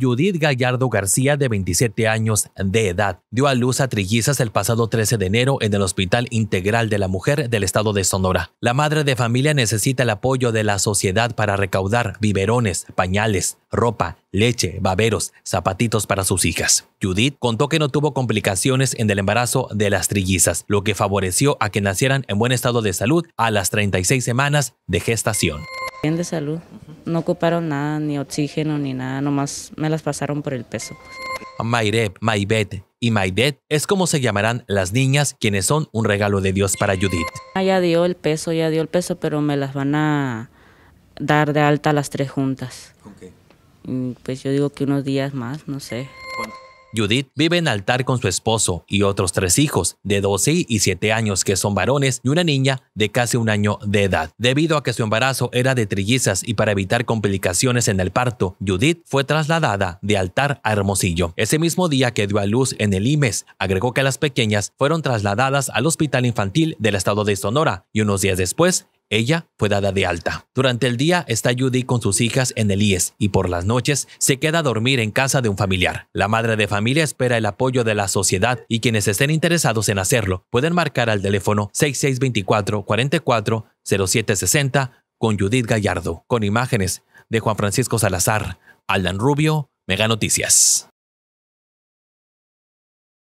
Judith Gallardo García, de 27 años de edad, dio a luz a trillizas el pasado 13 de enero en el Hospital Integral de la Mujer del Estado de Sonora. La madre de familia necesita el apoyo de la sociedad para recaudar biberones, pañales, ropa, leche, baberos, zapatitos para sus hijas. Judith contó que no tuvo complicaciones en el embarazo de las trillizas, lo que favoreció a que nacieran en buen estado de salud a las 36 semanas de gestación. Bien de salud no ocuparon nada, ni oxígeno, ni nada, nomás me las pasaron por el peso. Pues. Maireb, Mayreb, y Maydet es como se llamarán las niñas quienes son un regalo de Dios para Judith. Ah, ya dio el peso, ya dio el peso, pero me las van a dar de alta las tres juntas. Mm, pues yo digo que unos días más, no sé. Judith vive en altar con su esposo y otros tres hijos de 12 y 7 años que son varones y una niña de casi un año de edad. Debido a que su embarazo era de trillizas y para evitar complicaciones en el parto, Judith fue trasladada de altar a Hermosillo. Ese mismo día que dio a luz en el IMES, agregó que las pequeñas fueron trasladadas al Hospital Infantil del Estado de Sonora y unos días después ella fue dada de alta. Durante el día está Judith con sus hijas en el IES y por las noches se queda a dormir en casa de un familiar. La madre de familia espera el apoyo de la sociedad y quienes estén interesados en hacerlo pueden marcar al teléfono 6624 440760 con Judith Gallardo, con imágenes de Juan Francisco Salazar, Aldan Rubio, Mega Noticias.